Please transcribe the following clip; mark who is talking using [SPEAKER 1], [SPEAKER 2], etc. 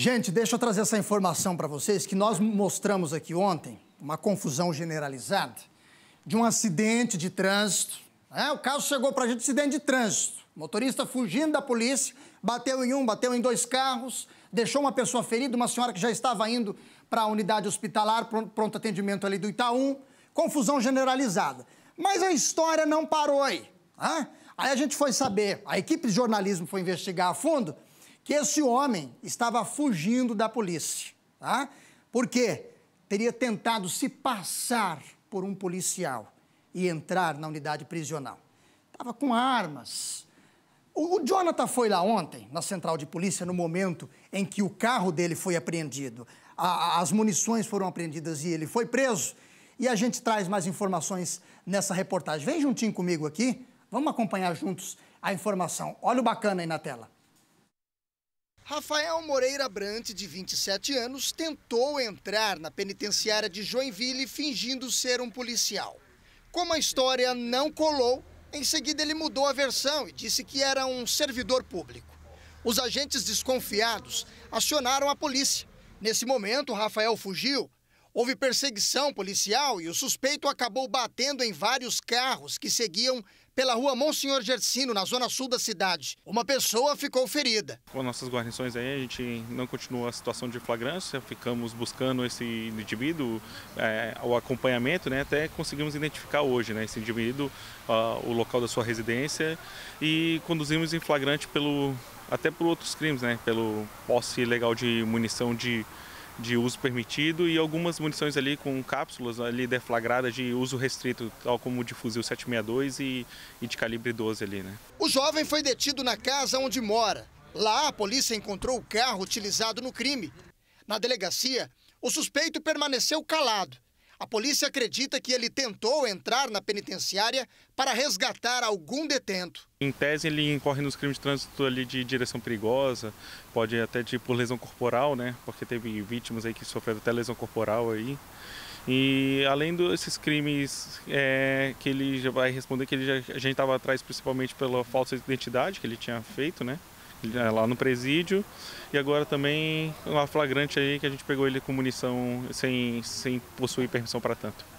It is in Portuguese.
[SPEAKER 1] Gente, deixa eu trazer essa informação para vocês que nós mostramos aqui ontem uma confusão generalizada de um acidente de trânsito. Né? O caso chegou para a gente acidente de trânsito. motorista fugindo da polícia, bateu em um, bateu em dois carros, deixou uma pessoa ferida, uma senhora que já estava indo para a unidade hospitalar, pronto atendimento ali do Itaú. Confusão generalizada. Mas a história não parou aí. Né? Aí a gente foi saber, a equipe de jornalismo foi investigar a fundo que esse homem estava fugindo da polícia, tá? Porque teria tentado se passar por um policial e entrar na unidade prisional. Estava com armas. O, o Jonathan foi lá ontem, na central de polícia, no momento em que o carro dele foi apreendido. A, a, as munições foram apreendidas e ele foi preso. E a gente traz mais informações nessa reportagem. Vem juntinho comigo aqui, vamos acompanhar juntos a informação. Olha o bacana aí na tela. Rafael Moreira Brant, de 27 anos, tentou entrar na penitenciária de Joinville fingindo ser um policial. Como a história não colou, em seguida ele mudou a versão e disse que era um servidor público. Os agentes desconfiados acionaram a polícia. Nesse momento, Rafael fugiu Houve perseguição policial e o suspeito acabou batendo em vários carros que seguiam pela rua Monsenhor Gersino, na zona sul da cidade. Uma pessoa ficou ferida.
[SPEAKER 2] Com nossas guarnições aí, a gente não continua a situação de flagrância, ficamos buscando esse indivíduo, é, o acompanhamento, né, até conseguimos identificar hoje né, esse indivíduo, uh, o local da sua residência e conduzimos em flagrante pelo, até por outros crimes, né, pelo posse ilegal de munição de de uso permitido e algumas munições ali com cápsulas ali deflagradas de uso restrito, tal como de fuzil 762 e, e de calibre 12 ali, né?
[SPEAKER 1] O jovem foi detido na casa onde mora. Lá a polícia encontrou o carro utilizado no crime. Na delegacia, o suspeito permaneceu calado a polícia acredita que ele tentou entrar na penitenciária para resgatar algum detento.
[SPEAKER 2] Em tese, ele incorre nos crimes de trânsito ali de direção perigosa, pode até de por tipo, lesão corporal, né? Porque teve vítimas aí que sofreram até lesão corporal aí. E além desses crimes é, que ele já vai responder, que ele já, a gente estava atrás principalmente pela falsa identidade que ele tinha feito, né? lá no presídio. E agora também uma flagrante aí que a gente pegou ele com munição sem, sem possuir permissão para tanto.